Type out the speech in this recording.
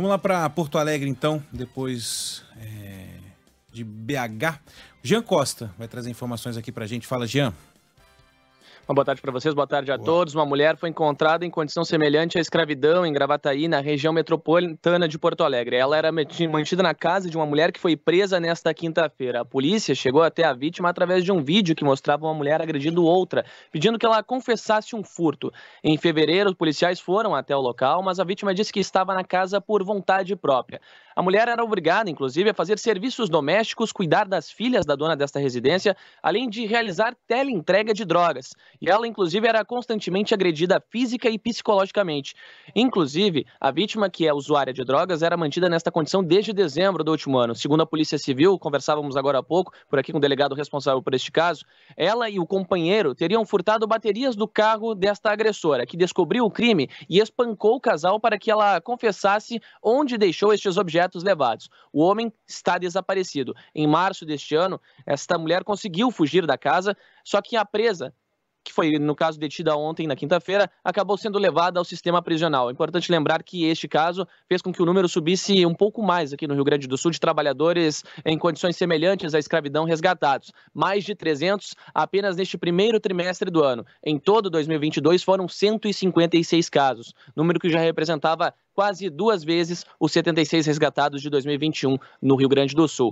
Vamos lá para Porto Alegre, então, depois é, de BH. Jean Costa vai trazer informações aqui para a gente. Fala, Jean. Uma boa tarde para vocês, boa tarde a boa. todos. Uma mulher foi encontrada em condição semelhante à escravidão em Gravataí, na região metropolitana de Porto Alegre. Ela era mantida na casa de uma mulher que foi presa nesta quinta-feira. A polícia chegou até a vítima através de um vídeo que mostrava uma mulher agredindo outra, pedindo que ela confessasse um furto. Em fevereiro, os policiais foram até o local, mas a vítima disse que estava na casa por vontade própria. A mulher era obrigada, inclusive, a fazer serviços domésticos, cuidar das filhas da dona desta residência, além de realizar teleentrega de drogas. E ela, inclusive, era constantemente agredida física e psicologicamente. Inclusive, a vítima, que é usuária de drogas, era mantida nesta condição desde dezembro do último ano. Segundo a Polícia Civil, conversávamos agora há pouco, por aqui com o delegado responsável por este caso, ela e o companheiro teriam furtado baterias do carro desta agressora, que descobriu o crime e espancou o casal para que ela confessasse onde deixou estes objetos objetos levados. O homem está desaparecido. Em março deste ano, esta mulher conseguiu fugir da casa, só que a presa que foi, no caso, detida ontem, na quinta-feira, acabou sendo levada ao sistema prisional. É importante lembrar que este caso fez com que o número subisse um pouco mais aqui no Rio Grande do Sul de trabalhadores em condições semelhantes à escravidão resgatados. Mais de 300 apenas neste primeiro trimestre do ano. Em todo 2022 foram 156 casos, número que já representava quase duas vezes os 76 resgatados de 2021 no Rio Grande do Sul.